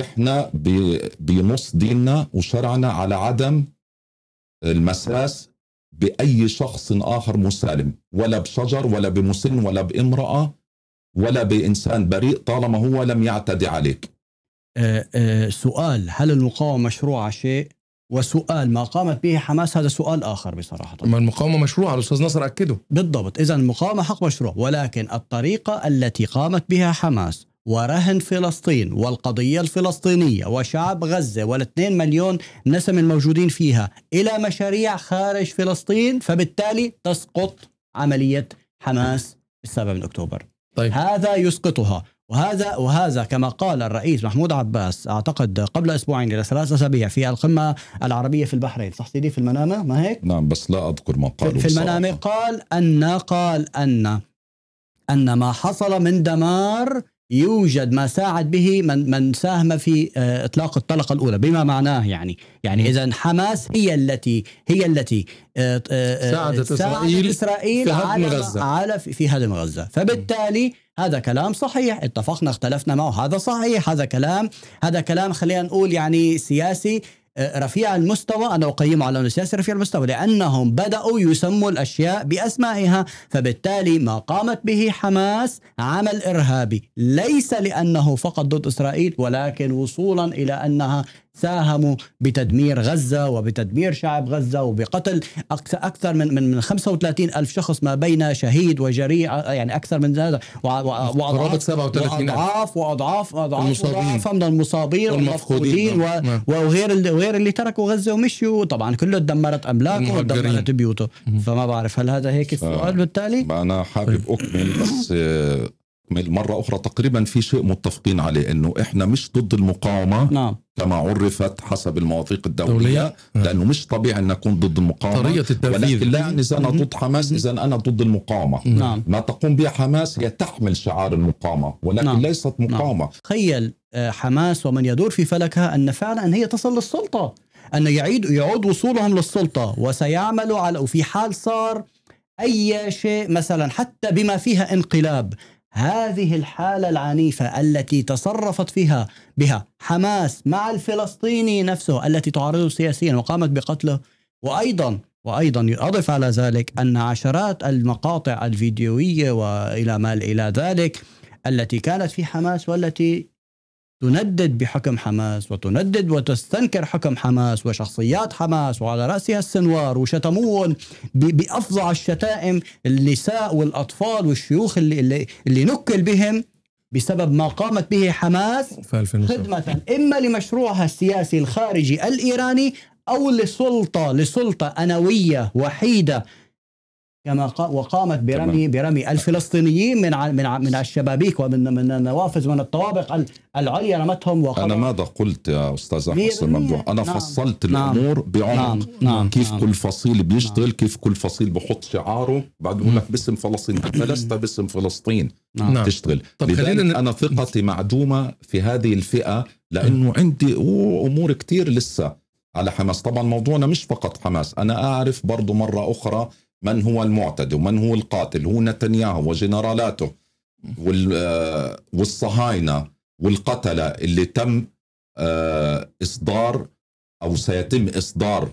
احنا بنص ديننا وشرعنا على عدم المساس باي شخص اخر مسالم ولا بشجر ولا بمسن ولا بامراه ولا بانسان بريء طالما هو لم يعتدي عليك. أه أه سؤال هل المقاومه مشروعه شيء؟ وسؤال ما قامت به حماس هذا سؤال اخر بصراحه. ما المقاومه مشروعه الاستاذ نصر اكده. بالضبط، اذا المقاومه حق مشروع ولكن الطريقه التي قامت بها حماس ورهن فلسطين والقضية الفلسطينية وشعب غزة والاثنين مليون نسم الموجودين فيها إلى مشاريع خارج فلسطين فبالتالي تسقط عملية حماس السابع من أكتوبر طيب. هذا يسقطها وهذا وهذا كما قال الرئيس محمود عباس اعتقد قبل اسبوعين الى ثلاث اسابيع في القمه العربيه في البحرين، صح سيدي في المنامه ما هيك؟ نعم بس لا اذكر ما قاله في المنامه قال ان قال ان ان ما حصل من دمار يوجد ما ساعد به من من ساهم في آه، اطلاق الطلقه الاولى بما معناه يعني يعني اذا حماس هي التي هي التي آه، آه، ساعدت, ساعدت اسرائيل, إسرائيل في هدم غزه على في هدم غزه فبالتالي هذا كلام صحيح اتفقنا اختلفنا معه هذا صحيح هذا كلام هذا كلام خلينا نقول يعني سياسي رفيع المستوى أنا أقيمه على أنه سياسي رفيع المستوى لأنهم بدأوا يسموا الأشياء بأسمائها فبالتالي ما قامت به حماس عمل إرهابي ليس لأنه فقط ضد إسرائيل ولكن وصولا إلى أنها ساهموا بتدمير غزة وبتدمير شعب غزة وبقتل أكثر من من 35 ألف شخص ما بين شهيد وجريء يعني أكثر من هذا وأضعاف 37 وأضعاف وأضعاف أضعاف أضعاف من المصابين والمفقودين نعم. وغير وغير اللي تركوا غزة ومشوا طبعا كله دمرت أملاكه ودمرت بيوته فما بعرف هل هذا هيك السؤال بالتالي؟ أنا حابب أكمل بس آه، أكمل مرة أخرى تقريبا في شيء متفقين عليه أنه إحنا مش ضد المقاومة نعم. كما عرفت حسب المواثيق الدولية دولية. آه. لأنه مش طبيعي أن نكون ضد المقاومة طريقة التنفيذ ولكن لا يعني إذا أنا ضد حماس إذا أنا ضد المقاومة نعم. ما تقوم به حماس هي تحمل شعار المقاومة ولكن نعم. ليست نعم. مقاومة نعم. تخيل آه، حماس ومن يدور في فلكها أن فعلا أن هي تصل للسلطة أن يعيد يعود وصولهم للسلطة وسيعملوا على وفي حال صار أي شيء مثلا حتى بما فيها انقلاب هذه الحالة العنيفة التي تصرفت فيها بها حماس مع الفلسطيني نفسه التي تعارضه سياسيا وقامت بقتله وأيضا وأيضا يضف على ذلك أن عشرات المقاطع الفيديوية وإلى ما إلى ذلك التي كانت في حماس والتي تندد بحكم حماس وتندد وتستنكر حكم حماس وشخصيات حماس وعلى رأسها السنوار وشتموهم بأفظع الشتائم النساء والأطفال والشيوخ اللي, اللي, اللي نكل بهم بسبب ما قامت به حماس خدمة إما لمشروعها السياسي الخارجي الإيراني أو لسلطة لسلطة أنوية وحيدة كما وقامت برمي برمي الفلسطينيين من من من الشبابيك ومن من النوافذ ومن الطوابق العليا رمتهم وقامت انا ماذا قلت يا استاذ حسن ممدوح انا نعم فصلت نعم الامور بعمق نعم نعم كيف نعم كل فصيل نعم. بيشتغل نعم كيف كل فصيل بحط شعاره بعد بقول لك باسم فلسطين انت لست باسم فلسطين نعم, نعم. تشتغل طب خلينا انا ثقتي معدومه في هذه الفئه لانه عندي امور كثير لسه على حماس طبعا موضوعنا مش فقط حماس انا اعرف برضو مره اخرى من هو المعتدي ومن هو القاتل هو نتنياهو وجنرالاته آه، والصهاينة والقتلة اللي تم آه، إصدار أو سيتم إصدار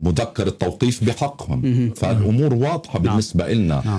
مذكر التوقيف بحقهم فالأمور واضحة نعم. بالنسبة لنا نعم.